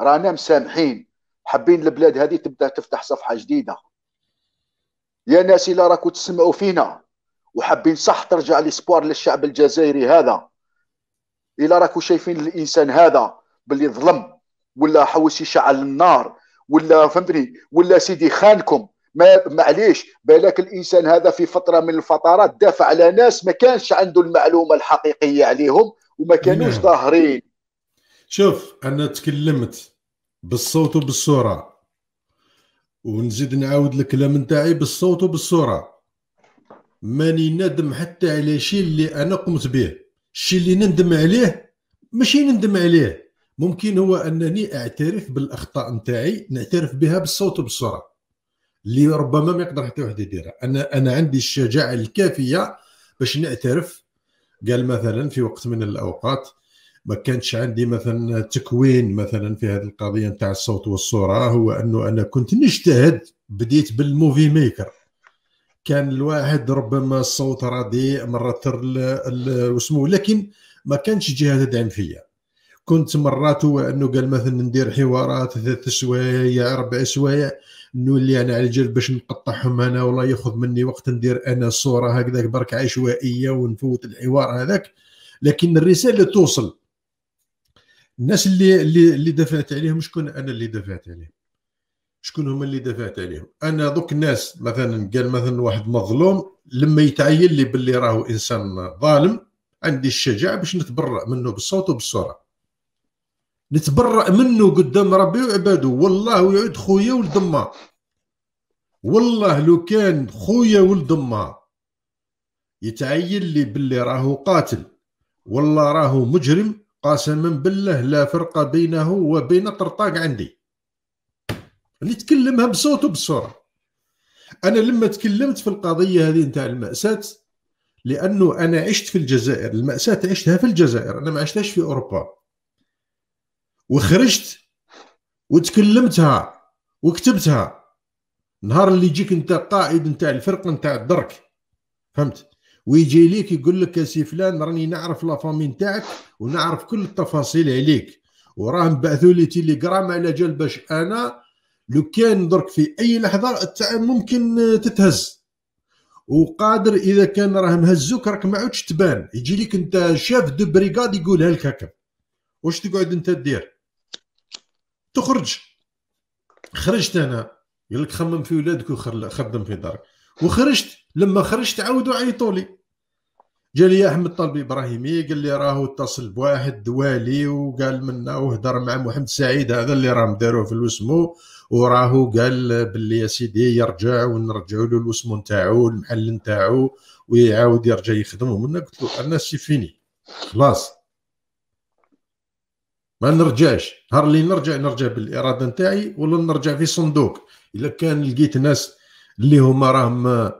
رانا مسامحين حابين البلاد هذه تبدا تفتح صفحه جديده يا ناس الا راكو تسمعوا فينا وحابين صح ترجع ليسبوار للشعب الجزائري هذا الا راكو شايفين الانسان هذا باللي ظلم ولا حوس يشعل النار ولا فهمتني ولا سيدي خانكم ما معليش بالك الانسان هذا في فتره من الفترات دافع على ناس ما كانش عنده المعلومه الحقيقيه عليهم وما كانوش نعم. ظاهرين شوف انا تكلمت بالصوت وبالصوره ونزيد نعاود الكلام نتاعي بالصوت وبالصوره ماني ندم حتى على شيء اللي انا قمت به الشيء اللي نندم عليه ماشي نندم عليه ممكن هو انني اعترف بالاخطاء نتاعي نعترف بها بالصوت وبالصوره اللي ربما ما يقدر حتى واحد يديرها انا انا عندي الشجاعه الكافيه باش نعترف قال مثلا في وقت من الاوقات ما كانش عندي مثلا تكوين مثلا في هذه القضيه نتاع الصوت والصوره هو انه انا كنت نجتهد بديت بالموفي ميكر كان الواحد ربما الصوت رديء مرات وسمو لكن ما كانش جهه تدعم فيا كنت مرات هو انه قال مثلا ندير حوارات ثلاث سوايع اربع سوايع نولي انا على الجلد باش نقطعهم انا والله ياخذ مني وقت ندير انا صوره هكذا برك عشوائيه ونفوت الحوار هذاك لكن الرساله توصل الناس اللي اللي اللي دافعت عليهم شكون انا اللي دافعت عليهم شكون هما اللي دافعت عليهم انا دوك الناس مثلا قال مثلا واحد مظلوم لما يتعين لي باللي راهو انسان ظالم عندي الشجاعه باش نتبرأ منه بالصوت وبالصوره نتبرأ منه قدام ربي وعباده والله ويعود خويا ولد والله لو كان خويا ولد يتعين لي باللي راهو قاتل والله راهو مجرم قسما بالله لا فرق بينه وبين طرطاق عندي اللي تكلمها بصوت وبصورة أنا لما تكلمت في القضية هذه نتاع المأساة لأنه أنا عشت في الجزائر المأساة عشتها في الجزائر أنا ما عشتهاش في أوروبا وخرجت وتكلمتها وكتبتها نهار اللي يجيك انت قائد نتاع الفرقه نتاع الدرك فهمت ويجي ليك يقول لك يا سي فلان راني نعرف لا فامي نتاعك ونعرف كل التفاصيل عليك وراه بعثوا لي تيليجرام على جال باش انا لو كان درك في اي لحظه ممكن تتهز وقادر اذا كان راه مهزوك راك ما عودش تبان يجي لك انت شاف دو بريغاد يقولها لك هكا واش تقعد انت دير تخرج خرجت انا قال لك خمم في ولادك وخدم في دارك وخرجت لما خرجت عاودوا عيطوا لي جا لي احمد طلبي ابراهيمي قال لي راهو اتصل بواحد دوالي وقال منا وهدر مع محمد سعيد هذا اللي راهم داروه في الوسمو وراهو قال باللي يا سيدي يرجع ونرجعوا له الوسمو نتاعو المحل نتاعو ويعاود يرجع يخدم ومنا قلت له انا سي فيني خلاص ما نرجعش نهار اللي نرجع نرجع بالاراده نتاعي ولا نرجع في صندوق الا كان لقيت ناس اللي هما راهم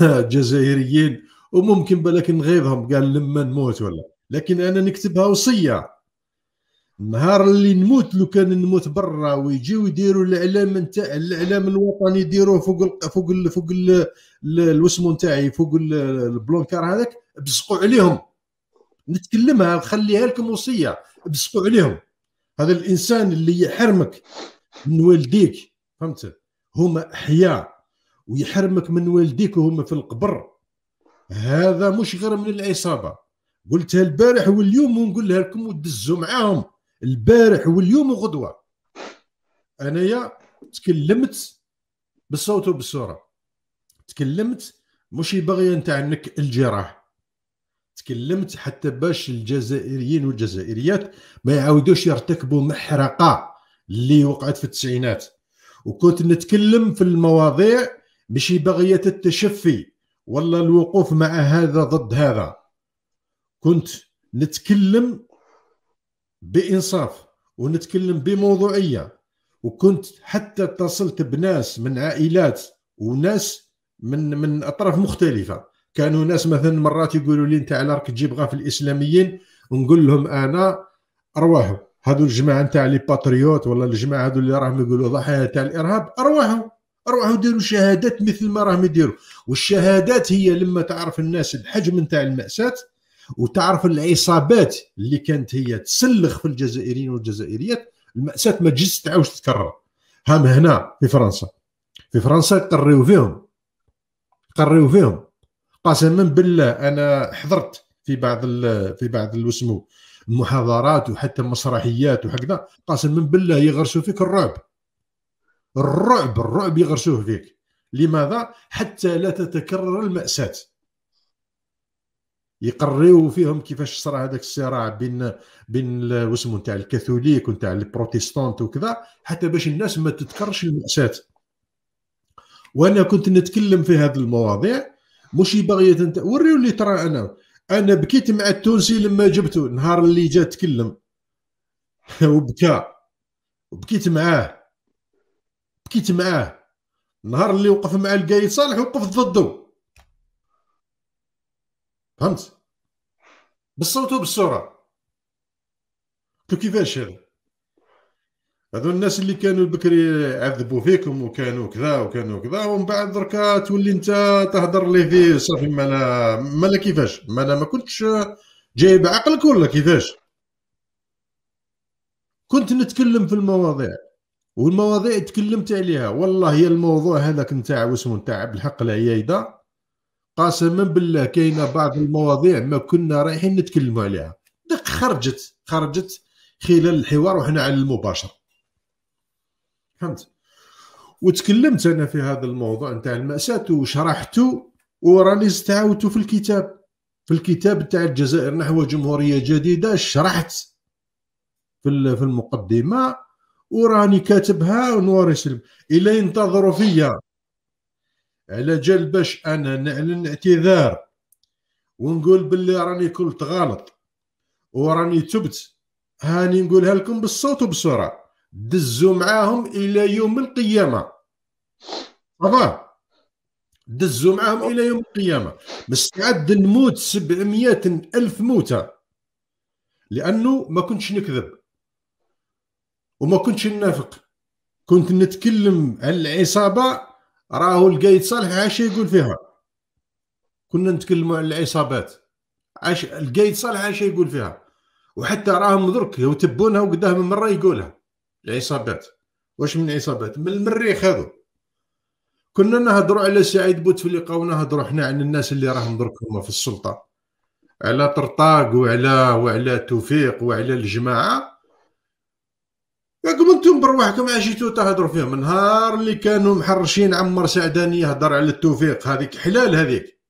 جزائريين وممكن بالك نغيظهم قال لما نموت ولا لكن انا نكتبها وصيه النهار اللي نموت لو كان نموت برا ويجيو يديروا الاعلام نتاع الاعلام الوطني يديروه فوق الـ فوق الـ فوق الوسمو نتاعي فوق البلونكار هذاك بزقوا عليهم نتكلمها نخليها لكم وصيه بزقوا عليهم هذا الانسان اللي يحرمك من والديك فهمت هما احياء ويحرمك من والديك وهما في القبر هذا مش غير من العصابه قلتها البارح واليوم ونقولها لكم ودزوا معاهم البارح واليوم وغدوه انايا تكلمت بالصوت وبالصوره تكلمت مش باغيه نتاع نك الجراح تكلمت حتى باش الجزائريين والجزائريات ما يعاودوش يرتكبوا محرقه اللي وقعت في التسعينات وكنت نتكلم في المواضيع مش باغيه التشفي ولا الوقوف مع هذا ضد هذا كنت نتكلم بانصاف ونتكلم بموضوعيه وكنت حتى اتصلت بناس من عائلات وناس من من اطراف مختلفه كانوا ناس مثلا مرات يقولوا لي انت على راك تجيب غاف الاسلاميين ونقول لهم انا ارواحهم هذو الجماعه نتاع لي باتريوت ولا الجماعه هذو اللي راهم يقولوا ضحايا تاع الارهاب ارواحهم روحوا ديروا شهادات مثل ما راهم يديروا والشهادات هي لما تعرف الناس الحجم نتاع المأساة وتعرف العصابات اللي كانت هي تسلخ في الجزائريين والجزائريات المأساة ما تجيش تعاود تتكرر هم هنا في فرنسا في فرنسا قريو فيهم قريو فيهم قسما بالله انا حضرت في بعض في بعض المحاضرات وحتى المسرحيات وهكذا قسما بالله يغرسوا فيك الرعب الرعب الرعب يغرسوه فيك لماذا حتى لا تتكرر المأساة يقريو فيهم كيفاش صرا هذاك الصراع بين بين واسمو نتاع الكاثوليك ونتاع البروتستانت وكذا حتى باش الناس ما تتكرش المأساة وانا كنت نتكلم في هذه المواضيع مش باغية انت وريو اللي ترى انا انا بكيت مع التونسي لما جبته نهار اللي جا تكلم وبكى وبكيت معاه بكيت معاه النهار اللي وقف مع القايد صالح وقف ضده فهمت بالصوت وبالصوره قلت كيفاش هذا هذو الناس اللي كانوا بكري عذبوا فيكم وكانوا كذا وكانوا كذا ومن بعد دركا تولي انت تهضر لي فيه صافي ما انا ما انا كيفاش ما انا ما كنتش جايب عقلك ولا كيفاش كنت نتكلم في المواضيع والمواضيع تكلمت عليها والله هي الموضوع هذاك نتاع واسمو نتاع بالحق العيايده قسما بالله كاينه بعض المواضيع ما كنا رايحين نتكلموا عليها دق خرجت خرجت خلال الحوار وحنا على المباشر فهمت وتكلمت انا في هذا الموضوع نتاع الماساه وشرحته وراني استعاودته في الكتاب في الكتاب تاع الجزائر نحو جمهوريه جديده شرحت في المقدمه وراني كاتبها ونوري سلم الا ينتظروا فيا على جال باش انا نعلن اعتذار ونقول باللي راني كنت غلط وراني تبت هاني نقولها لكم بالصوت وبسرعه دزوا معاهم الى يوم القيامه صافا دزوا معاهم الى يوم القيامه مستعد نموت 700 الف موته لانه ما كنتش نكذب وما كنتش نافق كنت نتكلم على العصابه راهو القايد صالح عاش يقول فيها كنا نتكلم على العصابات عاش القايد صالح عاش يقول فيها وحتى راهم درك يتبونها وقداه من مره يقولها العصابات واش من عصابات من المريخ هذو كنا نهضروا على سعيد بوتفليقه ونهضروا حنا عن الناس اللي راهم درك هما في السلطه على طرطاق وعلى وعلى توفيق وعلى الجماعه ياكم انتم برواحكم عشيتو تهضروا فيهم نهار اللي كانوا محرشين عمر سعداني يهضر على التوفيق هذيك حلال هذيك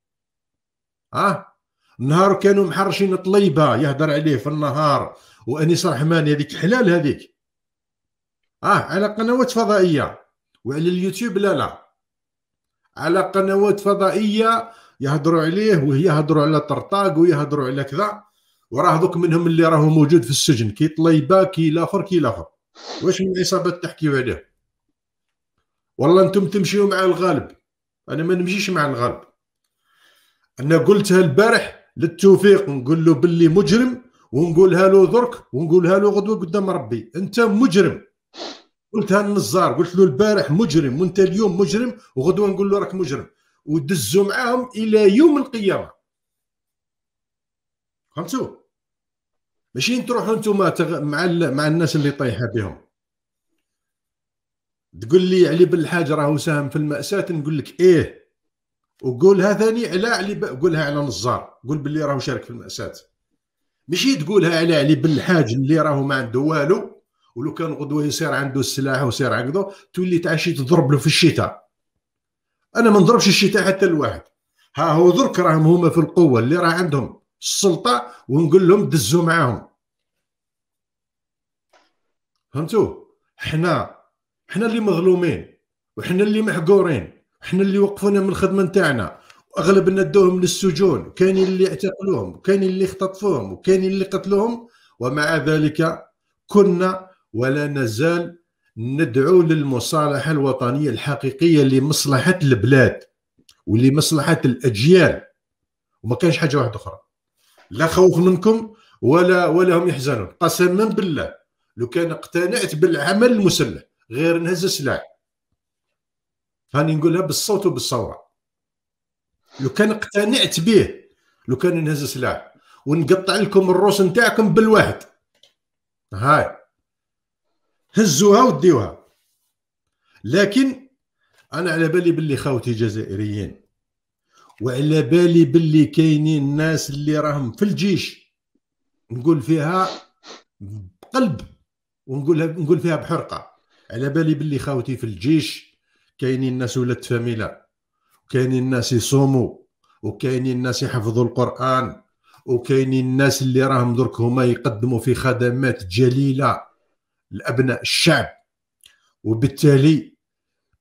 ها نهار كانوا محرشين طليبه يهضر عليه في النهار وانيس رحماني هذيك حلال هذيك اه على قنوات فضائيه وعلى اليوتيوب لا لا على قنوات فضائيه يهضروا عليه ويهضروا على طرطاق ويهضروا على كذا وراه دوك منهم اللي راهو موجود في السجن كي طليبه كي لاخر كي لاخر واش من عصابات تحكيو عليه والله انتم تمشيو مع الغالب انا ما نمشيش مع الغالب انا قلتها البارح للتوفيق نقول له باللي مجرم ونقولها له درك ونقولها له غدوه قدام ربي انت مجرم قلتها للنزار قلت له البارح مجرم وانت اليوم مجرم وغدوه نقول له راك مجرم ودزوا معاهم الى يوم القيامه فهمتوا ماشي تروحوا نتوما تغ... مع ال... مع الناس اللي طايحه بهم تقول لي علي بن الحاج راهو ساهم في المأساة نقول لك ايه وقولها ثاني على علي ب... قولها على نزار قول باللي راهو شارك في المأساة ماشي تقولها على علي بن الحاج اللي راهو ما عنده والو ولو كان غدوه يصير عنده السلاح ويصير عقده تولي تعشي تضرب له في الشتاء انا ما نضربش الشتاء حتى الواحد ها هو درك راهم هما في القوه اللي راه عندهم السلطه ونقول لهم دزوا معاهم فهمتوا حنا حنا اللي مظلومين وحنا اللي محقورين حنا اللي وقفونا من الخدمه نتاعنا واغلبنا دوهم للسجون وكاينين اللي اعتقلوهم وكاينين اللي اختطفوهم وكاينين اللي قتلوهم ومع ذلك كنا ولا نزال ندعو للمصالحه الوطنيه الحقيقيه لمصلحه البلاد ولمصلحه الاجيال وما كانش حاجه واحده اخرى لا خوف منكم ولا ولا هم يحزنون قسما بالله لو كان اقتنعت بالعمل المسلح غير نهز السلاح هاني نقولها بالصوت وبالصوره لو كان اقتنعت به لو كان نهز السلاح ونقطع لكم الروس نتاعكم بالواحد هاي هزوها وديوها لكن انا على بالي باللي خاوتي جزائريين وعلى بالي باللي كاينين الناس اللي راهم في الجيش نقول فيها بقلب ونقولها نقول فيها بحرقه على بالي باللي خاوتي في الجيش كاينين الناس ولات فاميلا وكاينين الناس يصوموا وكاينين الناس يحفظوا القران وكاينين الناس اللي راهم درك هما يقدموا في خدمات جليله لابناء الشعب وبالتالي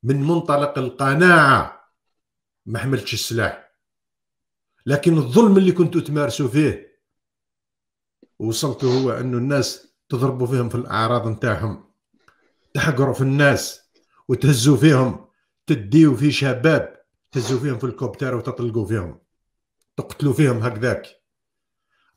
من منطلق القناعه ما حملتش السلاح لكن الظلم اللي كنتوا تمارسوا فيه وصلتوا هو انه الناس تضربوا فيهم في الاعراض نتاعهم تحقروا في الناس وتهزوا فيهم تديوا في شباب تهزوا فيهم في الكوبتر وتطلقوا فيهم تقتلوا فيهم هكذاك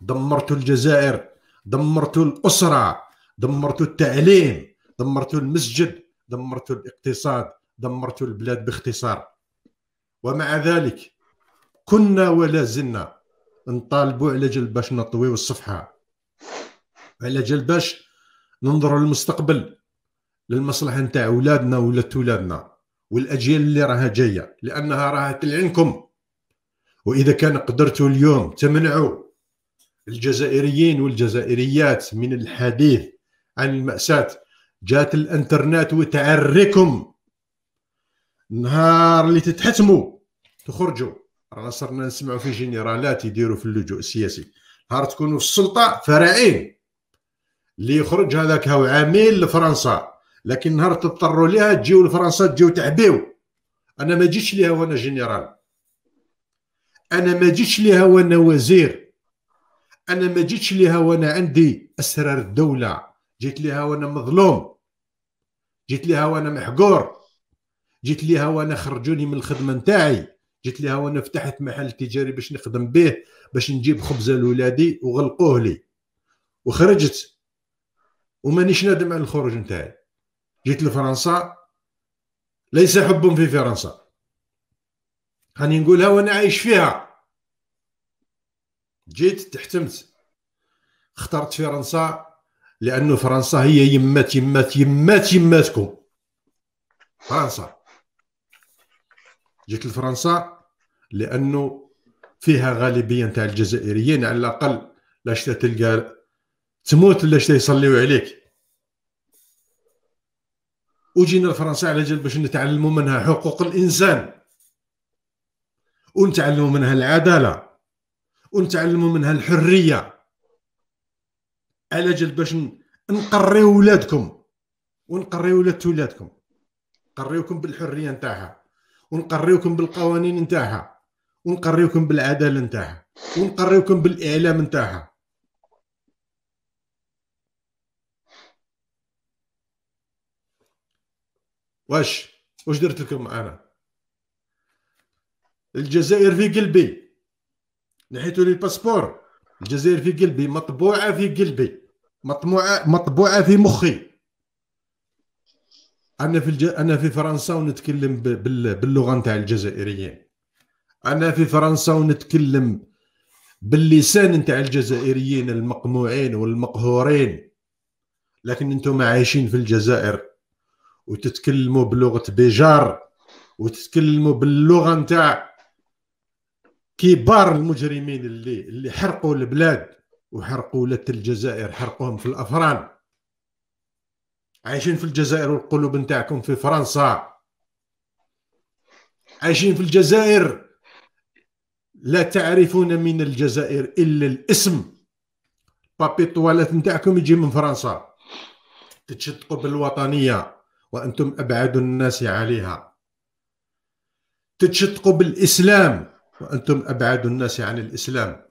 دمرتوا الجزائر دمرتوا الاسره دمرتوا التعليم دمرتوا المسجد دمرتوا الاقتصاد دمرتوا البلاد باختصار ومع ذلك كنا ولا زلنا نطالبوا على جل باش نطويو الصفحه على جل باش ننظروا للمستقبل للمصلحه نتاع اولادنا ولا اولادنا والاجيال اللي راها جايه لانها راها تلعنكم واذا كان قدرتوا اليوم تمنعوا الجزائريين والجزائريات من الحديث عن المأساة جات الانترنت وتعركم نهار اللي تتحتموا تخرجوا رانا صرنا نسمعوا في جينيرالات يديروا في اللجوء السياسي نهار تكونوا في السلطه فراعين اللي يخرج هذاك هو عميل لفرنسا لكن نهار تضطروا ليها تجيو لفرنسا تجيو تعبيو انا ما جيتش ليها وانا جنرال انا ما جيتش ليها وانا وزير انا ما جيتش ليها وانا عندي اسرار الدوله جيت ليها وانا مظلوم جيت ليها وانا محقور جيت ليها وانا خرجوني من الخدمه نتاعي جيت لها وانا فتحت محل تجاري باش نخدم به باش نجيب خبزه لولادي وغلقوه لي وخرجت ومانيش نادم على الخروج نتاعي جيت لفرنسا ليس حب في فرنسا هاني نقولها وانا عايش فيها جيت تحتمت اخترت فرنسا لانه فرنسا هي يمات يمات يمات يماتكم فرنسا جيت لفرنسا لانه فيها غالبيه نتاع الجزائريين على الاقل لاش تلقى تموت لاش يصليو عليك وجينا لفرنسا على جال باش نتعلموا منها حقوق الانسان ونتعلموا منها العداله ونتعلموا منها الحريه على جال باش نقريو ولادكم ونقريو ولاد ولادكم نقريوكم بالحريه نتاعها ونقريوكم بالقوانين نتاعها ونقريوكم بالعداله نتاعها ونقريوكم بالاعلام نتاعها واش واش درت لكم انا الجزائر في قلبي نحيتوا لي الباسبور الجزائر في قلبي مطبوعه في قلبي مطبوعه مطبوعه في مخي انا في الج... انا في فرنسا ونتكلم باللغه نتاع الجزائريين انا في فرنسا ونتكلم باللسان نتاع الجزائريين المقموعين والمقهورين لكن انتم عايشين في الجزائر وتتكلموا بلغه بيجار وتتكلموا باللغه نتاع كبار المجرمين اللي اللي حرقوا البلاد وحرقوا ولاد الجزائر حرقوهم في الافران عايشين في الجزائر والقلوب نتاعكم في فرنسا عايشين في الجزائر لا تعرفون من الجزائر الا الاسم بابي الطوالات نتاعكم يجي من فرنسا تتشدقوا بالوطنيه وانتم ابعد الناس عليها تتشدقوا بالاسلام وانتم ابعد الناس عن الاسلام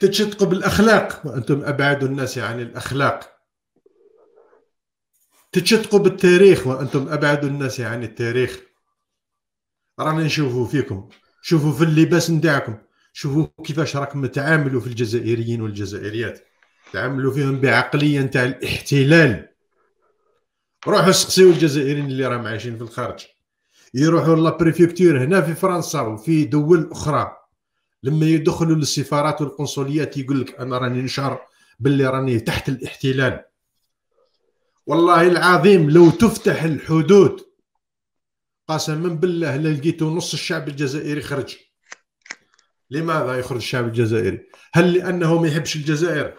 تتشدقوا بالاخلاق وانتم ابعد الناس عن الاخلاق تتشدقوا بالتاريخ وانتم ابعد الناس عن التاريخ رانا نشوفوا فيكم شوفوا في اللباس نتاعكم شوفوا كيفاش راكم تعاملوا في الجزائريين والجزائريات تعاملوا فيهم بعقليه نتاع الاحتلال روحوا سقسيوا الجزائريين اللي راهم عايشين في الخارج يروحوا لا بريفيكتور هنا في فرنسا وفي دول اخرى لما يدخلوا للسفارات والقنصليات يقول لك انا راني نشعر باللي راني تحت الاحتلال والله العظيم لو تفتح الحدود قسما بالله لا لقيتو نص الشعب الجزائري خرج لماذا يخرج الشعب الجزائري هل لانه ما يحبش الجزائر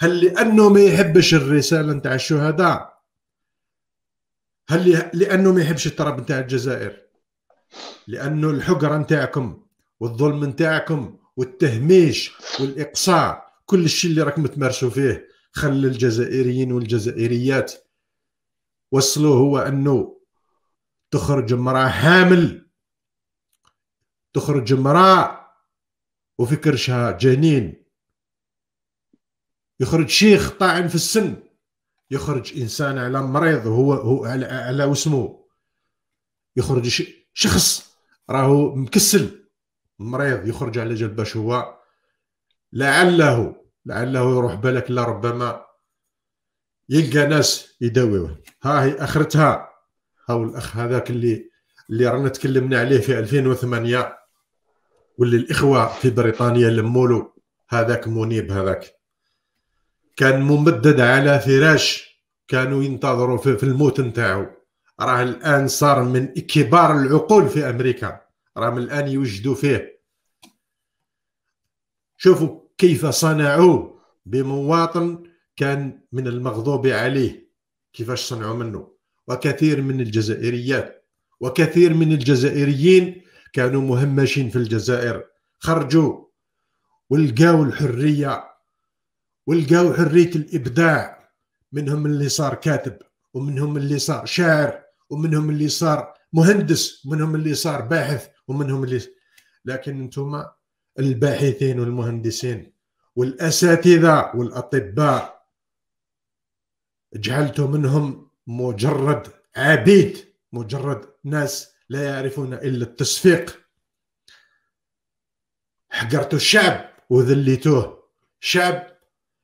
هل لانه ما يحبش الرساله نتاع الشهداء هل لانه ما يحبش التراب نتاع الجزائر لانه الحقره نتاعكم والظلم نتاعكم والتهميش والاقصاء كل الشيء اللي راكم تمارسوا فيه خلى الجزائريين والجزائريات وصلوا هو انه تخرج امرأة حامل تخرج امرأة وفي كرشها جنين يخرج شيخ طاعن في السن يخرج انسان على مريض وهو هو على, على وسمه يخرج شخص راهو مكسل مريض يخرج على باش هو لعله لعله يروح بالك لربما يلقى ناس يداويوه ها هي اخرتها هاو الاخ هذاك اللي اللي رانا تكلمنا عليه في 2008 واللي الاخوه في بريطانيا لمولو هذاك منيب هذاك كان ممدد على فراش كانوا ينتظروا في الموت نتاعو راه الان صار من كبار العقول في امريكا راهم الان يوجدوا فيه شوفوا كيف صنعوا بمواطن كان من المغضوب عليه كيفاش صنعوا منه وكثير من الجزائريات وكثير من الجزائريين كانوا مهمشين في الجزائر خرجوا ولقاو الحريه ولقاو حريه الابداع منهم اللي صار كاتب ومنهم اللي صار شاعر ومنهم اللي صار مهندس ومنهم اللي صار باحث ومنهم اللي لكن انتم الباحثين والمهندسين والاساتذه والاطباء جعلتوا منهم مجرد عبيد مجرد ناس لا يعرفون الا التصفيق حقرتوا الشعب وذليتوه شعب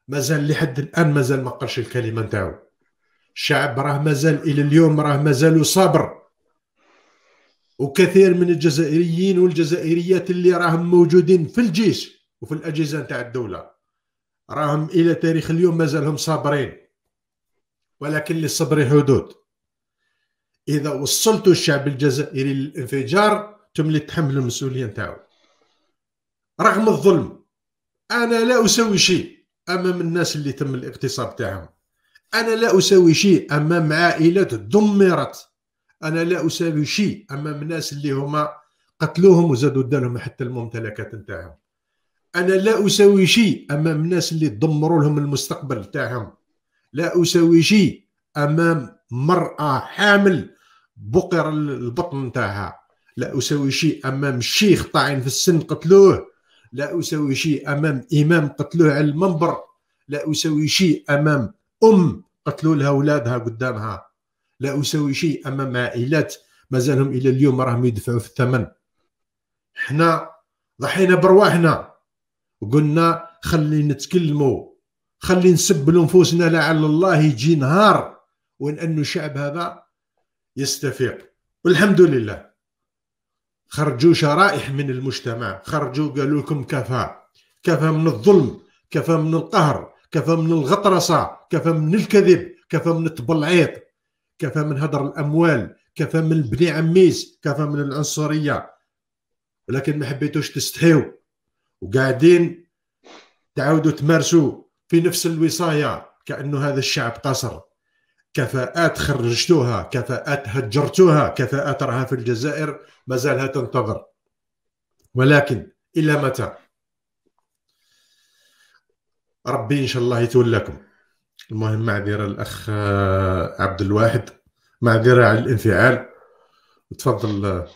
مازال لحد الان مازال ما قالش الكلمه نتاعو الشعب راه مازال الى اليوم راه مازالوا صابر وكثير من الجزائريين والجزائريات اللي راهم موجودين في الجيش وفي الاجهزه نتاع الدوله راهم الى تاريخ اليوم مازالهم صابرين ولكن للصبر حدود اذا وصلتوا الشعب الجزائري للانفجار تم اللي تحملوا المسؤوليه نتاعو رغم الظلم انا لا اسوي شيء امام الناس اللي تم الاغتصاب تاعهم انا لا اسوي شيء امام عائلات دمرت انا لا اساوي شيء امام الناس اللي هما قتلوهم وزادوا دالهم حتى الممتلكات نتاعهم انا لا اساوي شيء امام الناس اللي دمروا لهم المستقبل تاعهم لا شيء أمام مرأة حامل بقر البطن نتاعها لا اساوي شيء أمام شيخ طاعن في السن قتلوه لا اساوي شيء أمام إمام قتلوه على المنبر لا اساوي شيء أمام أم قتلوا لها أولادها قدامها لا أسوي شيء أمام عائلات مازالهم إلى اليوم راهم يدفعوا في الثمن حنا ضحينا برواحنا وقلنا خلي نتكلموا خلي نسب لنفوسنا لعل الله يجي نهار وان انه الشعب هذا يستفيق والحمد لله خرجوا شرائح من المجتمع خرجوا قالوا لكم كفى كفى من الظلم كفى من القهر كفى من الغطرسة كفى من الكذب كفى من التبلعيط كفى من هدر الأموال كفى من بني عميس كفى من العنصرية ولكن ما حبيتوش تستحيو وقاعدين تعاودوا تمارسوا في نفس الوصاية كأنه هذا الشعب قصر كفاءات خرجتوها كفاءات هجرتوها كفاءات راها في الجزائر مازالها تنتظر ولكن إلى متى ربي إن شاء الله يتولاكم المهم معذرة الأخ آه، عبد الواحد معذرة على الانفعال تفضل آه،